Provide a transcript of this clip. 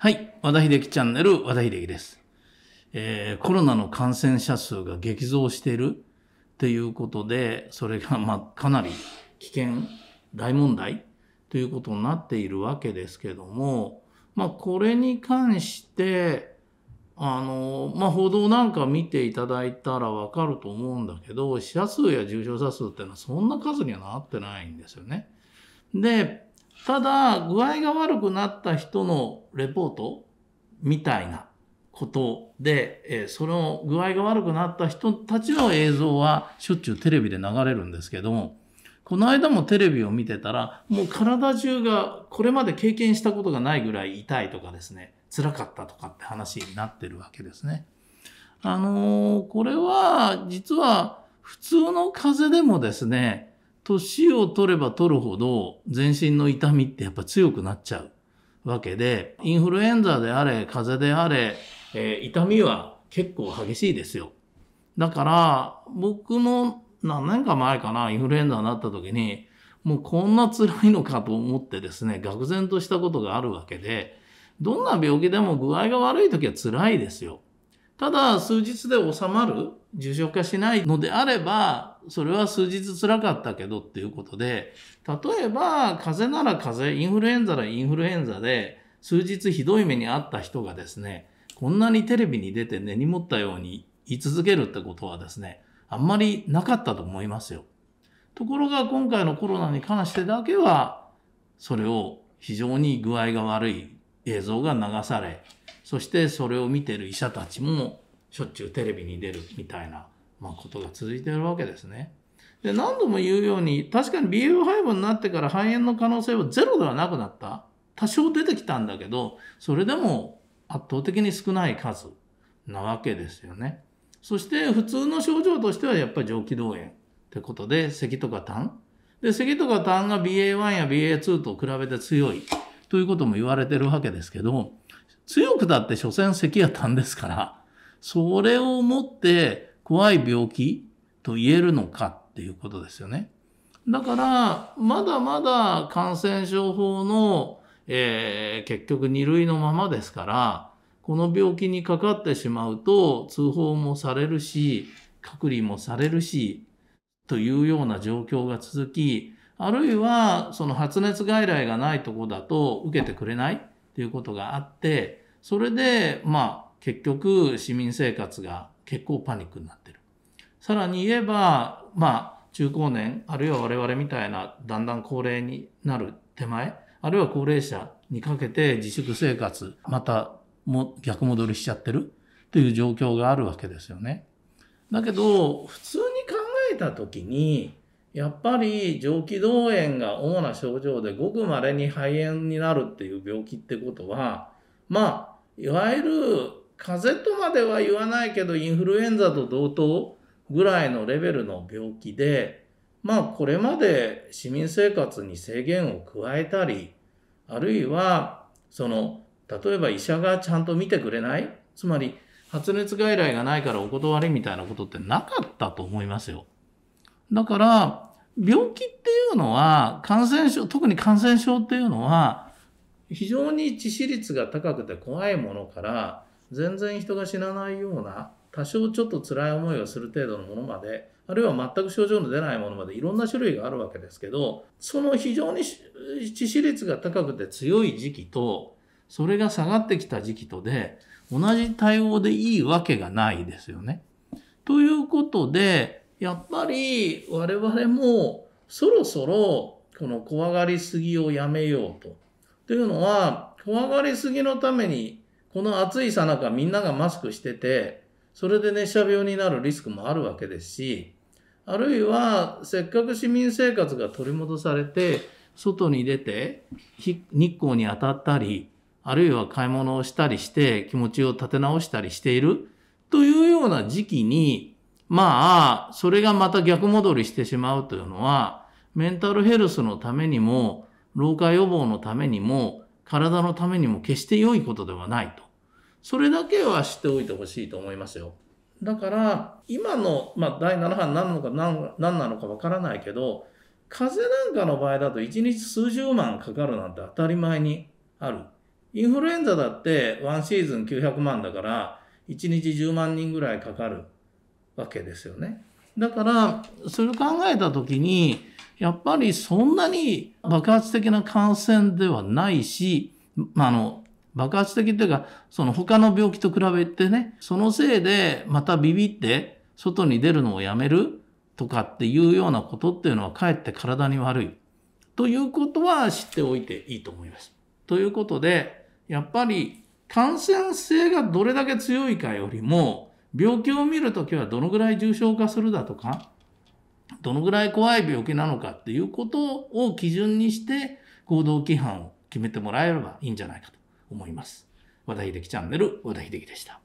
はい。和田秀樹チャンネル、和田秀樹です。えー、コロナの感染者数が激増しているっていうことで、それが、まあ、かなり危険、大問題ということになっているわけですけども、まあ、これに関して、あの、まあ、報道なんか見ていただいたらわかると思うんだけど、死者数や重症者数っていうのはそんな数にはなってないんですよね。で、ただ、具合が悪くなった人のレポートみたいなことで、えー、その具合が悪くなった人たちの映像はしょっちゅうテレビで流れるんですけども、この間もテレビを見てたら、もう体中がこれまで経験したことがないぐらい痛いとかですね、辛かったとかって話になってるわけですね。あのー、これは実は普通の風邪でもですね、年を取れば取るほど全身の痛みってやっぱ強くなっちゃうわけで、インフルエンザであれ、風邪であれ、えー、痛みは結構激しいですよ。だから、僕も何年か前かな、インフルエンザになった時に、もうこんな辛いのかと思ってですね、愕然としたことがあるわけで、どんな病気でも具合が悪い時は辛いですよ。ただ、数日で収まる、重症化しないのであれば、それは数日辛かったけどっていうことで、例えば、風邪なら風邪、インフルエンザならインフルエンザで、数日ひどい目に遭った人がですね、こんなにテレビに出て根に持ったように言い続けるってことはですね、あんまりなかったと思いますよ。ところが今回のコロナに関してだけは、それを非常に具合が悪い映像が流され、そしてそれを見てる医者たちもしょっちゅうテレビに出るみたいな、まあ、ことが続いてるわけですね。で何度も言うように確かに BF5 になってから肺炎の可能性はゼロではなくなった多少出てきたんだけどそれでも圧倒的に少ない数なわけですよね。そして普通の症状としてはやっぱり上気道炎ってことで咳とか痰で咳とか痰が BA1 や BA2 と比べて強いということも言われてるわけですけど強くだって所詮咳やったんですから、それをもって怖い病気と言えるのかっていうことですよね。だから、まだまだ感染症法の、えー、結局二類のままですから、この病気にかかってしまうと通報もされるし、隔離もされるし、というような状況が続き、あるいはその発熱外来がないとこだと受けてくれない。ていうことがあって、それで、まあ、結局、市民生活が結構パニックになってる。さらに言えば、まあ、中高年、あるいは我々みたいな、だんだん高齢になる手前、あるいは高齢者にかけて自粛生活、またも逆戻りしちゃってるという状況があるわけですよね。だけど、普通に考えた時に、やっぱり上気道炎が主な症状でごく稀に肺炎になるっていう病気ってことはまあいわゆる風邪とまでは言わないけどインフルエンザと同等ぐらいのレベルの病気でまあこれまで市民生活に制限を加えたりあるいはその例えば医者がちゃんと見てくれないつまり発熱外来がないからお断りみたいなことってなかったと思いますよ。だから、病気っていうのは、感染症、特に感染症っていうのは、非常に致死率が高くて怖いものから、全然人が死なないような、多少ちょっと辛い思いをする程度のものまで、あるいは全く症状の出ないものまでいろんな種類があるわけですけど、その非常に致死率が高くて強い時期と、それが下がってきた時期とで、同じ対応でいいわけがないですよね。ということで、やっぱり我々もそろそろこの怖がりすぎをやめようと。というのは、怖がりすぎのために、この暑いさなかみんながマスクしてて、それで熱射病になるリスクもあるわけですし、あるいはせっかく市民生活が取り戻されて、外に出て日光に当たったり、あるいは買い物をしたりして気持ちを立て直したりしているというような時期にまあ、それがまた逆戻りしてしまうというのは、メンタルヘルスのためにも、老化予防のためにも、体のためにも決して良いことではないと。それだけは知っておいてほしいと思いますよ。だから、今の、まあ、第7波何なのか何何なのかわからないけど、風邪なんかの場合だと1日数十万かかるなんて当たり前にある。インフルエンザだってワンシーズン900万だから、1日10万人ぐらいかかる。わけですよね。だから、それを考えたときに、やっぱりそんなに爆発的な感染ではないし、まあの、爆発的というか、その他の病気と比べてね、そのせいでまたビビって外に出るのをやめるとかっていうようなことっていうのはかえって体に悪い。ということは知っておいていいと思います。ということで、やっぱり感染性がどれだけ強いかよりも、病気を見るときはどのぐらい重症化するだとか、どのぐらい怖い病気なのかっていうことを基準にして行動規範を決めてもらえればいいんじゃないかと思います。和田秀樹チャンネル、和田秀樹でした。